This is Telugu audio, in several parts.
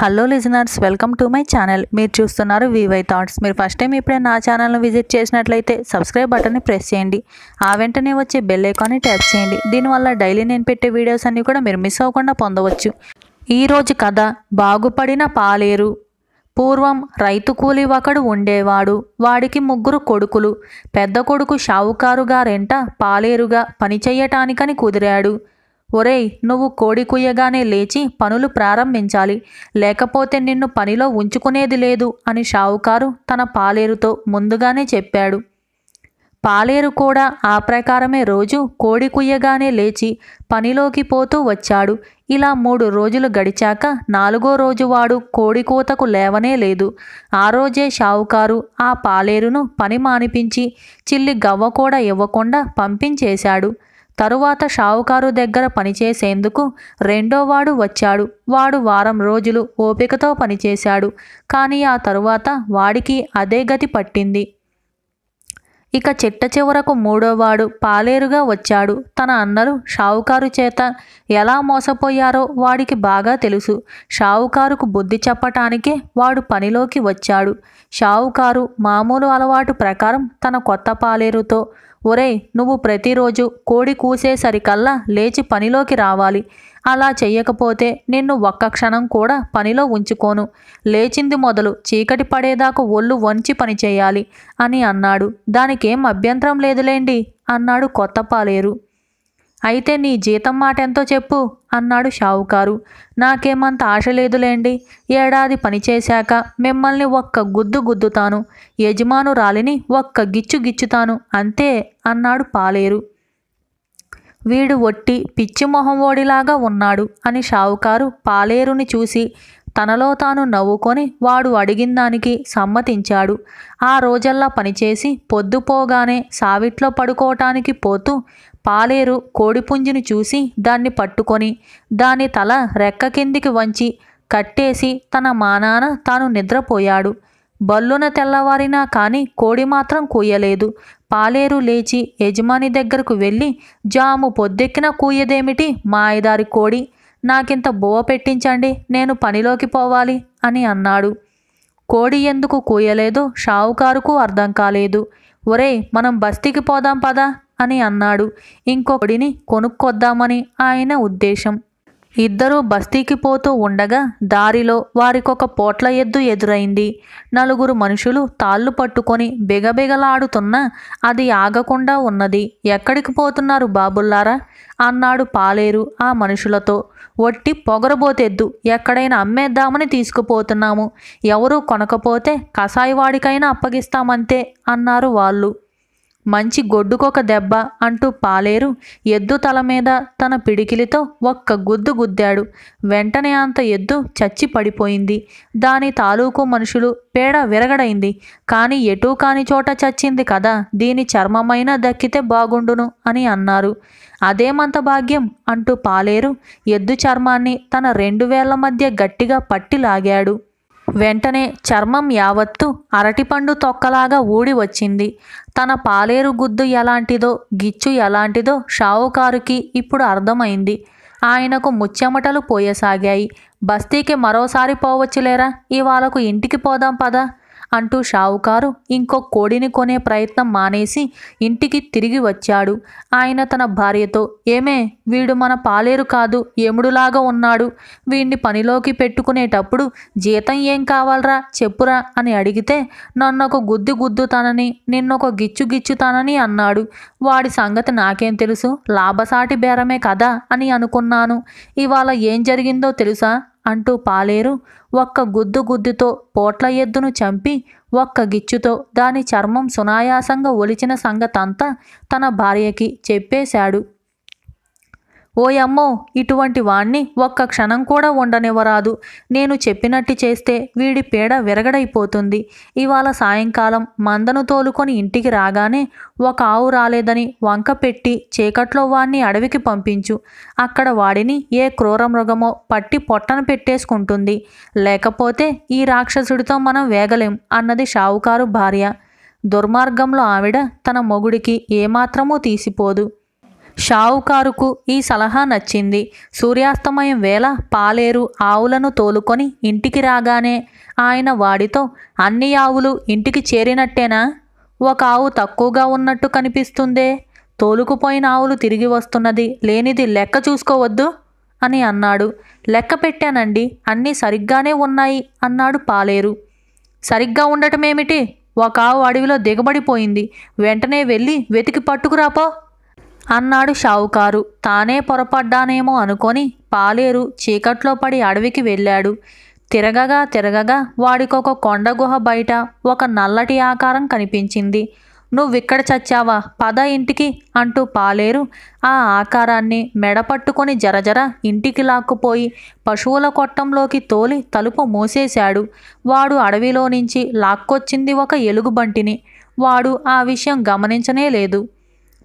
hello listeners welcome to my channel మీరు చూస్తున్నారు వివై థాట్స్ మీరు ఫస్ట్ టైం ఇప్పుడే నా ఛానల్ను విజిట్ చేసినట్లయితే సబ్స్క్రైబ్ బటన్ని ప్రెస్ చేయండి ఆ వెంటనే వచ్చే బెల్ ఐకాన్ని ట్యాప్ చేయండి దీనివల్ల డైలీ నేను పెట్టే వీడియోస్ అన్నీ కూడా మీరు మిస్ అవ్వకుండా పొందవచ్చు ఈరోజు కథ బాగుపడిన పాలేరు పూర్వం రైతు కూలి ఒకడు ఉండేవాడు వాడికి ముగ్గురు కొడుకులు పెద్ద కొడుకు గారెంట పాలేరుగా పనిచేయటానికని కుదిరాడు ఒరేయ్ నువ్వు కోడి కుయ్యగానే లేచి పనులు ప్రారంభించాలి లేకపోతే నిన్ను పనిలో ఉంచుకునేది లేదు అని షావుకారు తన పాలేరుతో ముందుగానే చెప్పాడు పాలేరు కూడా ఆ ప్రకారమే రోజు కోడి కుయ్యగానే లేచి పనిలోకి పోతూ వచ్చాడు ఇలా మూడు రోజులు గడిచాక నాలుగో రోజు వాడు కోడి కోతకు లేవనే లేదు ఆ రోజే షావుకారు ఆ పాలేరును పని మానిపించి చిల్లి గవ్వ కూడా ఇవ్వకుండా పంపించేశాడు తరువాత షావుకారు దగ్గర పనిచేసేందుకు రెండోవాడు వచ్చాడు వాడు వారం రోజులు ఓపికతో పనిచేశాడు కానీ ఆ తరువాత వాడికి అదే గతి పట్టింది ఇక చిట్ట చివరకు మూడోవాడు పాలేరుగా వచ్చాడు తన అన్నలు షావుకారు చేత ఎలా మోసపోయారో వాడికి బాగా తెలుసు షావుకారుకు బుద్ధి చెప్పటానికే వాడు పనిలోకి వచ్చాడు షావుకారు మామూలు అలవాటు ప్రకారం తన కొత్త పాలేరుతో ఒరే నువ్వు ప్రతిరోజు కోడి కూసేసరికల్లా లేచి పనిలోకి రావాలి అలా చెయ్యకపోతే నిన్ను ఒక్క క్షణం కూడా పనిలో ఉంచుకోను లేచింది మొదలు చీకటి పడేదాకా ఒళ్ళు వంచి పనిచేయాలి అని అన్నాడు దానికేం అభ్యంతరం లేదులేండి అన్నాడు కొత్త పాలేరు అయితే నీ జీతం మాట ఎంతో చెప్పు అన్నాడు షావుకారు నాకేమంత ఆశ లేదులేండి ఏడాది పనిచేశాక మిమ్మల్ని ఒక్క గుద్దు గుద్దుతాను యజమాను రాలిని ఒక్క గిచ్చు గిచ్చుతాను అంతే అన్నాడు పాలేరు వీడు ఒట్టి పిచ్చి మొహం ఓడిలాగా ఉన్నాడు అని షావుకారు పాలేరుని చూసి తనలో తాను నవ్వుకొని వాడు అడిగిన దానికి సమ్మతించాడు ఆ రోజల్లా పనిచేసి పొద్దుపోగానే సావిట్లో పడుకోవటానికి పోతూ పాలేరు కోడిపుంజిని చూసి దాన్ని పట్టుకొని దాని తల రెక్క కిందికి వంచి కట్టేసి తన మానాన తాను నిద్రపోయాడు బల్లున తెల్లవారినా కానీ కోడి మాత్రం కూయలేదు పాలేరు లేచి యజమాని దగ్గరకు వెళ్ళి జాము పొద్దెక్కిన కూయదేమిటి మాయదారి కోడి నాకింత బోవ పెట్టించండి నేను పనిలోకి పోవాలి అని అన్నాడు కోడి ఎందుకు కూయలేదు షావుకారుకు అర్థం కాలేదు ఒరే మనం బస్తీకి పోదాం పదా అని అన్నాడు ఇంకొకడిని కొనుక్కొద్దామని ఆయన ఉద్దేశం ఇద్దరూ బస్తీకి పోతూ ఉండగా దారిలో వారికొక పోట్ల ఎద్దు ఎదురైంది నలుగురు మనుషులు తాళ్ళు పట్టుకొని బిగబిగలాడుతున్నా అది ఆగకుండా ఉన్నది ఎక్కడికి పోతున్నారు బాబుల్లారా అన్నాడు పాలేరు ఆ మనుషులతో ఒట్టి పొగరబోతెద్దు ఎక్కడైనా అమ్మేద్దామని తీసుకుపోతున్నాము ఎవరూ కొనకపోతే కషాయవాడికైనా అప్పగిస్తామంతే అన్నారు వాళ్ళు మంచి గొడ్డుకొక దెబ్బ అంటూ పాలేరు ఎద్దు తల మీద తన పిడికిలితో ఒక్క గుద్దు గుద్దాడు వెంటనే అంత ఎద్దు చచ్చి పడిపోయింది దాని తాలూకు మనుషులు పేడ విరగడైంది కానీ ఎటూ కాని చోట చచ్చింది కదా దీని చర్మమైన దక్కితే బాగుండును అని అన్నారు అదేమంత భాగ్యం అంటూ పాలేరు ఎద్దు చర్మాన్ని తన రెండు వేళ్ల మధ్య గట్టిగా పట్టి లాగాడు వెంటనే చర్మం యావత్తు అరటిపండు తొక్కలాగా ఊడి వచ్చింది తన పాలేరు గుద్దు ఎలాంటిదో గిచ్చు ఎలాంటిదో షావుకారుకి ఇప్పుడు అర్థమైంది ఆయనకు ముచ్చెమటలు పోయసాగాయి బస్తీకి మరోసారి పోవచ్చులేరా ఇవాళకు ఇంటికి పోదాం పదా అంటూ షావుకారు ఇంకో కోడిని కొనే ప్రయత్నం మానేసి ఇంటికి తిరిగి వచ్చాడు ఆయన తన భార్యతో ఏమే వీడు మన పాలేరు కాదు ఎముడులాగా ఉన్నాడు వీడిని పనిలోకి పెట్టుకునేటప్పుడు జీతం ఏం కావాలరా చెప్పురా అని అడిగితే నన్నొక గుద్ది గుద్దుతానని నిన్నొక గిచ్చు గిచ్చుతానని అన్నాడు వాడి సంగతి నాకేం తెలుసు లాభసాటి బేరమే కదా అని అనుకున్నాను ఇవాళ ఏం జరిగిందో తెలుసా అంటూ పాలేరు ఒక్క గుద్దు గుద్దుతో పోట్ల ఎద్దును చంపి ఒక్క గిచ్చుతో దాని చర్మం సునాయాసంగా ఒలిచిన సంగతంతా తన భార్యకి చెప్పేశాడు ఓయమ్మో ఇటువంటి వాణ్ణి ఒక్క క్షణం కూడా ఉండనివ్వరాదు నేను చెప్పినట్టు చేస్తే వీడి పేడ విరగడైపోతుంది ఇవాళ సాయంకాలం మందను తోలుకొని ఇంటికి రాగానే ఒక ఆవు రాలేదని వంక పెట్టి చీకట్లో వాణ్ణి అడవికి పంపించు అక్కడ వాడిని ఏ క్రూర మృగమో పట్టి పొట్టను పెట్టేసుకుంటుంది లేకపోతే ఈ రాక్షసుడితో మనం వేగలేం అన్నది షావుకారు భార్య దుర్మార్గంలో ఆవిడ తన మొగుడికి ఏమాత్రమూ తీసిపోదు షావుకారుకు ఈ సలహా నచ్చింది సూర్యాస్తమయం వేళ పాలేరు ఆవులను తోలుకొని ఇంటికి రాగానే ఆయన వాడితో అన్ని ఆవులు ఇంటికి చేరినట్టేనా ఒక ఆవు తక్కువగా ఉన్నట్టు కనిపిస్తుందే తోలుకుపోయిన ఆవులు తిరిగి వస్తున్నది లేనిది లెక్క చూసుకోవద్దు అని అన్నాడు లెక్క పెట్టానండి అన్నీ సరిగ్గానే ఉన్నాయి అన్నాడు పాలేరు సరిగ్గా ఉండటమేమిటి ఒక ఆవు అడవిలో దిగబడిపోయింది వెంటనే వెళ్ళి వెతికి పట్టుకురాపో అన్నాడు షావుకారు తానే పొరపడ్డానేమో అనుకొని పాలేరు చీకట్లో పడి అడవికి వెళ్ళాడు తిరగగా తిరగగా వాడికొక కొండ గుహ బయట ఒక నల్లటి ఆకారం కనిపించింది నువ్విక్కడ చచ్చావా పద ఇంటికి అంటూ పాలేరు ఆ ఆకారాన్ని మెడపట్టుకొని జరజర ఇంటికి లాక్కుపోయి పశువుల కొట్టంలోకి తోలి తలుపు మూసేశాడు వాడు అడవిలో నుంచి లాక్కొచ్చింది ఒక ఎలుగుబంటిని వాడు ఆ విషయం గమనించనే లేదు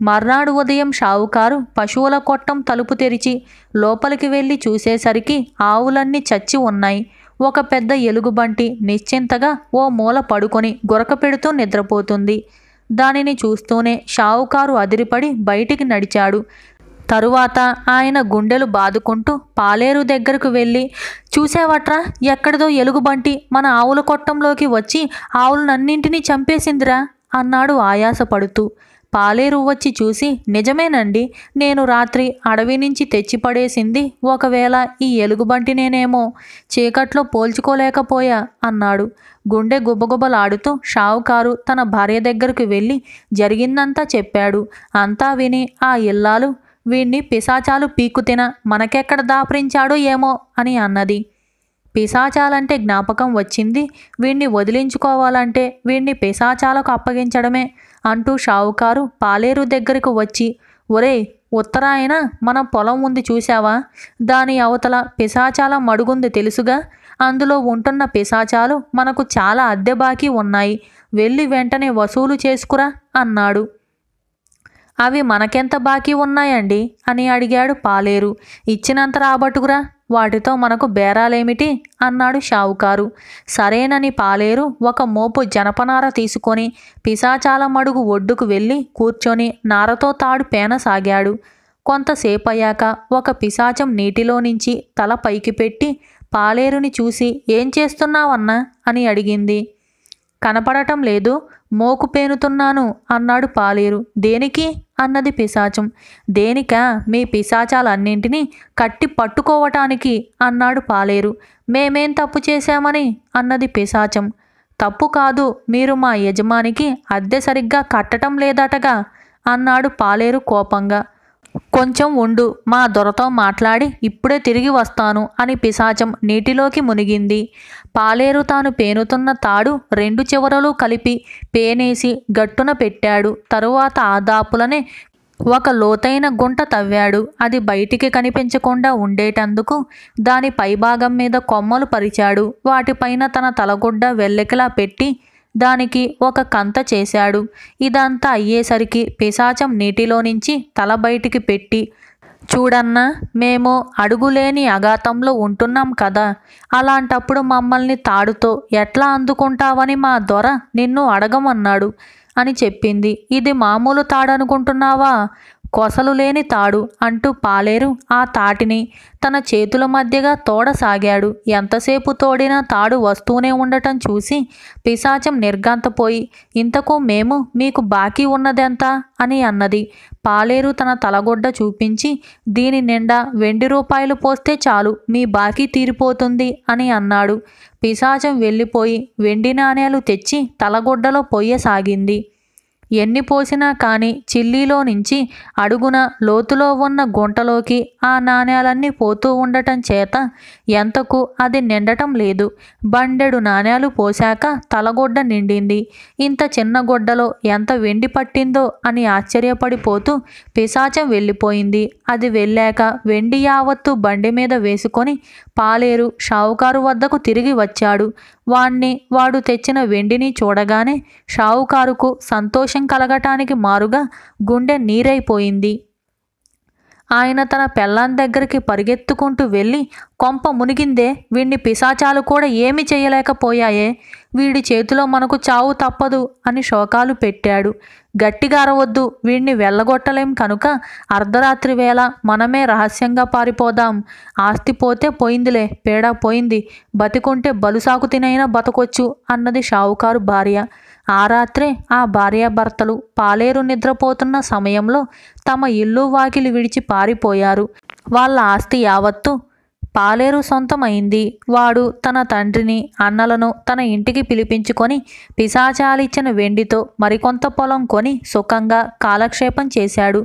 మర్నాడు ఉదయం షావుకారు పశువుల కొట్టం తలుపు తెరిచి లోపలికి వెళ్ళి చూసేసరికి ఆవులన్నీ చచ్చి ఉన్నాయి ఒక పెద్ద ఎలుగుబంటి నిశ్చింతగా ఓ మూల పడుకొని గురక పెడుతూ నిద్రపోతుంది దానిని చూస్తూనే షావుకారు అదిరిపడి బయటికి నడిచాడు తరువాత ఆయన గుండెలు బాదుకుంటూ పాలేరు దగ్గరకు వెళ్ళి చూసేవట్రా ఎక్కడిదో ఎలుగుబంటి మన ఆవుల కొట్టంలోకి వచ్చి ఆవులనన్నింటినీ చంపేసిందిరా అన్నాడు ఆయాసపడుతూ పాలేరు వచ్చి చూసి నిజమేనండి నేను రాత్రి అడవి నుంచి తెచ్చిపడేసింది ఒకవేళ ఈ ఎలుగుబంటి నేనేమో చీకట్లో పోల్చుకోలేకపోయా అన్నాడు గుండె గుబగుబలాడుతూ షావుకారు తన భార్య దగ్గరకు వెళ్ళి జరిగిందంతా చెప్పాడు అంతా విని ఆ ఇల్లాలు వీణ్ణి పిశాచాలు పీక్కుతిన మనకెక్కడ దాపరించాడో ఏమో అని అన్నది పిశాచాలంటే జ్ఞాపకం వచ్చింది వీణ్ణి వదిలించుకోవాలంటే వీణ్ణి పిశాచాలకు అప్పగించడమే అంటూ షావుకారు పాలేరు దగ్గరకు వచ్చి ఒరే ఉత్తరాయన మన పొలం ఉంది చూశావా దాని అవతల పిశాచాల మడుగుంది తెలుసుగా అందులో ఉంటున్న పిశాచాలు మనకు చాలా అద్దె బాకీ ఉన్నాయి వెళ్ళి వెంటనే వసూలు చేసుకురా అన్నాడు అవి మనకెంత బాకీ ఉన్నాయండి అని అడిగాడు పాలేరు ఇచ్చినంత రాబట్టుకురా వాటితో మనకు బేరాలేమిటి అన్నాడు షావుకారు సరేనని పాలేరు ఒక మోపు జనపనార తీసుకొని పిశాచాల మడుగు ఒడ్డుకు వెళ్ళి కూర్చొని నారతో తాడు పేనసాగాడు కొంతసేపయ్యాక ఒక పిశాచం నీటిలో నుంచి తల పైకి పెట్టి పాలేరుని చూసి ఏం చేస్తున్నావన్నా అని అడిగింది కనపడటం లేదు మోకు పేనుతున్నాను అన్నాడు పాలేరు దేనికి అన్నది పిశాచం దేనిక మీ పిశాచాలన్నింటినీ కట్టి పట్టుకోవటానికి అన్నాడు పాలేరు మేమేం తప్పు చేశామని అన్నది పిశాచం తప్పు కాదు మీరు మా యజమానికి అద్దె సరిగ్గా కట్టడం లేదటగా అన్నాడు పాలేరు కోపంగా కొంచెం ఉండు మా దొరతో మాట్లాడి ఇప్పుడే తిరిగి వస్తాను అని పిశాచం నీటిలోకి మునిగింది పాలేరు తాను పేనుతున్న తాడు రెండు చివరలు కలిపి పేనేసి గట్టున పెట్టాడు తరువాత ఆదాపులనే ఒక లోతైన గుంట తవ్వాడు అది బయటికి కనిపించకుండా ఉండేటందుకు దాని పైభాగం మీద కొమ్మలు పరిచాడు వాటిపైన తన తలగుడ్డ వెల్లెకిలా పెట్టి దానికి ఒక కంత చేశాడు ఇదంతా అయ్యేసరికి పిశాచం నీటిలో నుంచి తల బయటికి పెట్టి చూడన్నా మేము అడుగులేని అఘాతంలో ఉంటున్నాం కదా అలాంటప్పుడు మమ్మల్ని తాడుతో ఎట్లా అందుకుంటావని మా దొర నిన్ను అడగమన్నాడు అని చెప్పింది ఇది మామూలు తాడనుకుంటున్నావా కొసలు లేని తాడు అంటూ పాలేరు ఆ తాటిని తన చేతుల మధ్యగా తోడసాగాడు ఎంతసేపు తోడినా తాడు వస్తూనే ఉండటం చూసి పిశాచం నిర్గంతపోయి ఇంతకు మేము మీకు బాకీ ఉన్నదెంత అని అన్నది పాలేరు తన తలగొడ్డ చూపించి దీని నిండా వెండి రూపాయలు పోస్తే చాలు మీ బాకీ తీరిపోతుంది అని అన్నాడు పిశాచం వెళ్ళిపోయి వెండి నాణేలు తెచ్చి తలగొడ్డలో పోయసాగింది ఎన్ని పోసినా కానీ చిల్లీలో నుంచి అడుగున లోతులో ఉన్న గుంటలోకి ఆ నాణ్యాలన్నీ పోతూ ఉండటం చేత ఎంతకు అది నిండటం లేదు బండెడు నాణ్యాలు పోశాక తలగొడ్డ నిండింది ఇంత చిన్న గొడ్డలో ఎంత వెండి పట్టిందో అని ఆశ్చర్యపడిపోతూ పిశాచం వెళ్ళిపోయింది అది వెళ్ళాక వెండి యావత్తు బండి మీద వేసుకొని పాలేరు షావుకారు వద్దకు తిరిగి వచ్చాడు వాణ్ణి వాడు తెచ్చిన వెండిని చూడగానే షావుకారుకు సంతోషం సంతోషం కలగటానికి మారుగా గుండె నీరైపోయింది ఆయన తన పెళ్ళాం దగ్గరికి పరిగెత్తుకుంటూ వెళ్ళి కొంప మునిగిందే వీడిని పిశాచాలు కూడా ఏమి చేయలేకపోయాయే వీడి చేతిలో మనకు చావు తప్పదు అని శోకాలు పెట్టాడు గట్టిగా అరవద్దు వీడిని వెళ్ళగొట్టలేం కనుక అర్ధరాత్రి వేళ మనమే రహస్యంగా పారిపోదాం ఆస్తి పోతే పోయిందిలే పేడ పోయింది బతికుంటే బలుసాకు తినైనా బతకొచ్చు అన్నది షావుకారు భార్య ఆ రాత్రే ఆ భార్యాభర్తలు పాలేరు నిద్రపోతున్న సమయంలో తమ ఇల్లు వాకిలి విడిచి పారిపోయారు వాళ్ళ ఆస్తి యావత్తు పాలేరు సొంతమైంది వాడు తన తండ్రిని అన్నలను తన ఇంటికి పిలిపించుకొని పిశాచాలిచ్చిన వెండితో మరికొంత పొలం కొని సుఖంగా కాలక్షేపం చేశాడు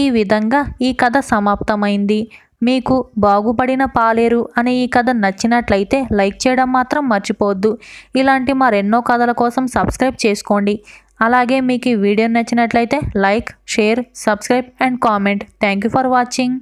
ఈ విధంగా ఈ కథ సమాప్తమైంది మీకు బాగుపడిన పాలేరు అనే ఈ కథ నచ్చినట్లయితే లైక్ చేయడం మాత్రం మర్చిపోవద్దు ఇలాంటి మరెన్నో కథల కోసం సబ్స్క్రైబ్ చేసుకోండి అలాగే మీకు ఈ వీడియో నచ్చినట్లయితే like share subscribe and comment thank you for watching